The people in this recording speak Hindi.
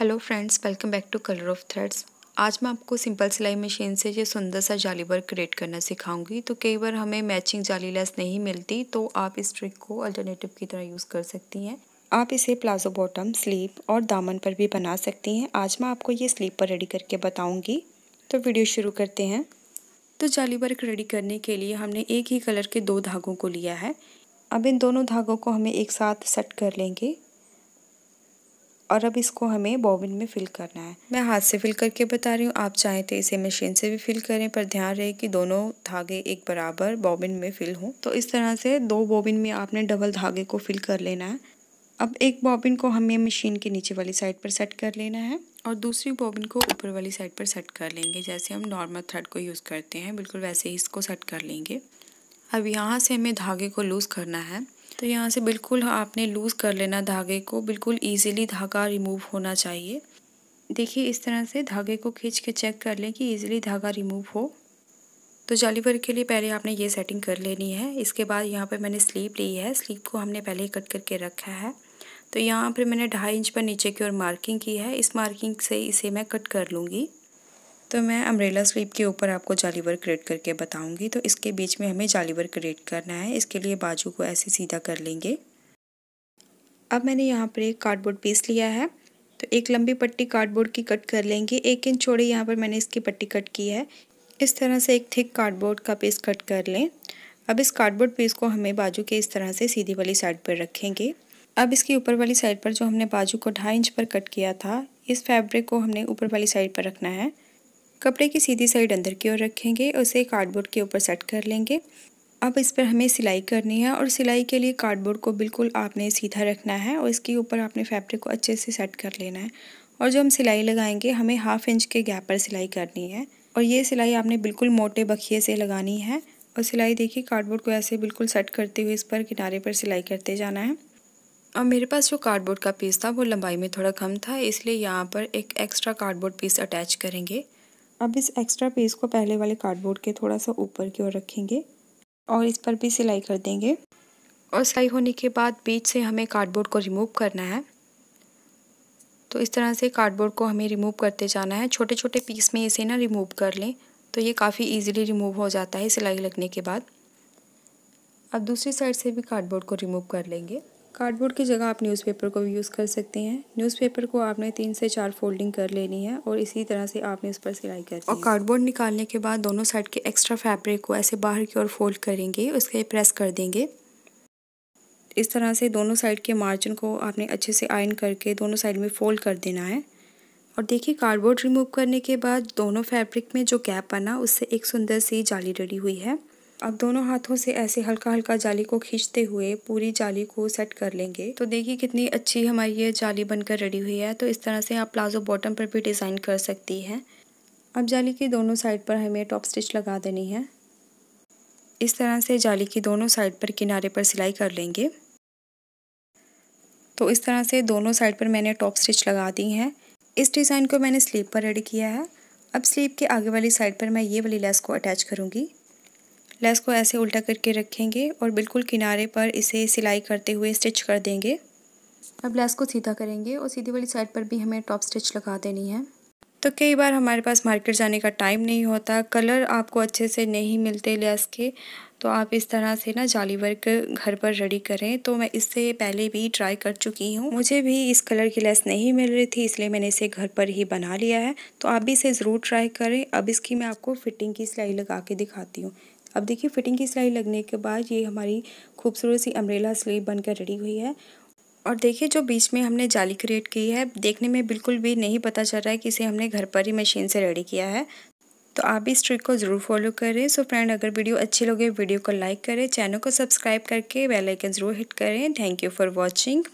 hello friends welcome back to Colour of Threads आज मैं आपको सिंपल सिलाई मशीन से ये सुंदर सा जाली वर्क क्रिएट करना सिखाऊंगी तो कई बार हमें मैचिंग जाली लेस नहीं मिलती तो आप इस ट्रिक को अल्टरनेटिव की तरह यूज़ कर सकती हैं आप इसे प्लाजो बॉटम स्लीप और दामन पर भी बना सकती हैं आज मैं आपको ये स्लीप पर रेडी करके बताऊँगी तो वीडियो शुरू करते हैं तो जाली वर्क रेडी करने के लिए हमने एक ही कलर के दो धागों को लिया है अब इन दोनों धागों को हमें एक साथ सेट कर लेंगे और अब इसको हमें बॉबिन में फिल करना है मैं हाथ से फिल करके बता रही हूँ आप चाहें तो इसे मशीन से भी फिल करें पर ध्यान रहे कि दोनों धागे एक बराबर बॉबिन में फिल हों तो इस तरह से दो बॉबिन में आपने डबल धागे को फिल कर लेना है अब एक बॉबिन को हमें मशीन के नीचे वाली साइड पर सेट कर लेना है और दूसरी बॉबिन को ऊपर वाली साइड पर सेट कर लेंगे जैसे हम नॉर्मल थ्रेड को यूज़ करते हैं बिल्कुल वैसे ही इसको सेट कर लेंगे अब यहाँ से हमें धागे को लूज़ करना है तो यहाँ से बिल्कुल आपने लूज़ कर लेना धागे को बिल्कुल ईजिली धागा रिमूव होना चाहिए देखिए इस तरह से धागे को खींच के चेक कर लें कि ईजिली धागा रिमूव हो तो जाली वर्क के लिए पहले आपने ये सेटिंग कर लेनी है इसके बाद यहाँ पर मैंने स्लीप ली है स्लीप को हमने पहले ही कट करके रखा है तो यहाँ पर मैंने ढाई इंच पर नीचे की ओर मार्किंग की है इस मार्किंग से इसे मैं कट कर लूँगी तो मैं अम्ब्रेला स्वीप के ऊपर आपको जाली वर्क क्रिएट करके बताऊंगी तो इसके बीच में हमें जाली वर्क क्रिएट करना है इसके लिए बाजू को ऐसे सीधा कर लेंगे अब मैंने यहाँ पर एक कार्डबोर्ड पीस लिया है तो एक लंबी पट्टी कार्डबोर्ड की कट कर लेंगे एक इंच छोड़े यहाँ पर मैंने इसकी पट्टी कट की है इस तरह से एक थिक कार्डबोर्ड का पीस कट कर लें अब इस कार्डबोर्ड पीस को हमें बाजू के इस तरह से सीधी वाली साइड पर रखेंगे अब इसकी ऊपर वाली साइड पर जो हमने बाजू को ढाई इंच पर कट किया था इस फैब्रिक को हमने ऊपर वाली साइड पर रखना है कपड़े की सीधी साइड अंदर की ओर रखेंगे उसे कार्डबोर्ड के ऊपर सेट कर लेंगे अब इस पर हमें सिलाई करनी है और सिलाई के लिए कार्डबोर्ड को बिल्कुल आपने सीधा रखना है और इसके ऊपर आपने फैब्रिक को अच्छे से सेट कर लेना है और जो हम सिलाई लगाएंगे हमें हाफ इंच के गैप पर सिलाई करनी है और ये सिलाई आपने बिल्कुल मोटे बखिए से लगानी है और सिलाई देखिए कार्डबोर्ड को ऐसे बिल्कुल सेट करते हुए इस पर किनारे पर सिलाई करते जाना है अब मेरे पास जो कार्डबोर्ड का पीस था वो लंबाई में थोड़ा कम था इसलिए यहाँ पर एक एक्स्ट्रा कार्डबोर्ड पीस अटैच करेंगे अब इस एक्स्ट्रा पीस को पहले वाले कार्डबोर्ड के थोड़ा सा ऊपर की ओर रखेंगे और इस पर भी सिलाई कर देंगे और सिलाई होने के बाद बीच से हमें कार्डबोर्ड को रिमूव करना है तो इस तरह से कार्डबोर्ड को हमें रिमूव करते जाना है छोटे छोटे पीस में इसे ना रिमूव कर लें तो ये काफ़ी ईजिली रिमूव हो जाता है सिलाई लगने के बाद अब दूसरी साइड से भी कार्डबोर्ड को रिमूव कर लेंगे कार्डबोर्ड की जगह आप न्यूज़पेपर को भी यूज़ कर सकते हैं न्यूज़पेपर को आपने तीन से चार फोल्डिंग कर लेनी है और इसी तरह से आपने उस पर सिलाई कर और कार्डबोर्ड निकालने के बाद दोनों साइड के एक्स्ट्रा फैब्रिक को ऐसे बाहर की ओर फोल्ड करेंगे उसके प्रेस कर देंगे इस तरह से दोनों साइड के मार्जिन को आपने अच्छे से आयन करके दोनों साइड में फोल्ड कर देना है और देखिए कार्डबोर्ड रिमूव करने के बाद दोनों फैब्रिक में जो गैप बना उससे एक सुंदर सी जाली रेडी हुई है अब दोनों हाथों से ऐसे हल्का हल्का जाली को खींचते हुए पूरी जाली को सेट कर लेंगे तो देखिए कितनी अच्छी हमारी ये जाली बनकर रेडी हुई है तो इस तरह से आप प्लाजो बॉटम पर भी डिज़ाइन कर सकती हैं अब जाली की दोनों साइड पर हमें टॉप स्टिच लगा देनी है इस तरह से जाली की दोनों साइड पर किनारे पर सिलाई कर लेंगे तो इस तरह से दोनों साइड पर मैंने टॉप स्टिच लगा दी हैं इस डिज़ाइन को मैंने स्लीव पर रेडी किया है अब स्लीव के आगे वाली साइड पर मैं ये वाली लेस को अटैच करूँगी लेस को ऐसे उल्टा करके रखेंगे और बिल्कुल किनारे पर इसे सिलाई करते हुए स्टिच कर देंगे अब लेस को सीधा करेंगे और सीधी वाली साइड पर भी हमें टॉप स्टिच लगा देनी है तो कई बार हमारे पास मार्केट जाने का टाइम नहीं होता कलर आपको अच्छे से नहीं मिलते लेस के तो आप इस तरह से ना जाली वर्क घर पर रेडी करें तो मैं इससे पहले भी ट्राई कर चुकी हूँ मुझे भी इस कलर की लेस नहीं मिल रही थी इसलिए मैंने इसे घर पर ही बना लिया है तो आप भी इसे ज़रूर ट्राई करें अब इसकी मैं आपको फिटिंग की सिलाई लगा के दिखाती हूँ अब देखिए फिटिंग की सिलाई लगने के बाद ये हमारी खूबसूरत सी अम्ब्रेला स्लीव बनकर रेडी हुई है और देखिए जो बीच में हमने जाली क्रिएट की है देखने में बिल्कुल भी नहीं पता चल रहा है कि इसे हमने घर पर ही मशीन से रेडी किया है तो आप भी इस ट्रिक को ज़रूर फॉलो करें सो फ्रेंड अगर वीडियो अच्छी लगे वीडियो को लाइक करें चैनल को सब्सक्राइब करके बेलाइकन ज़रूर हिट करें थैंक यू फॉर वॉचिंग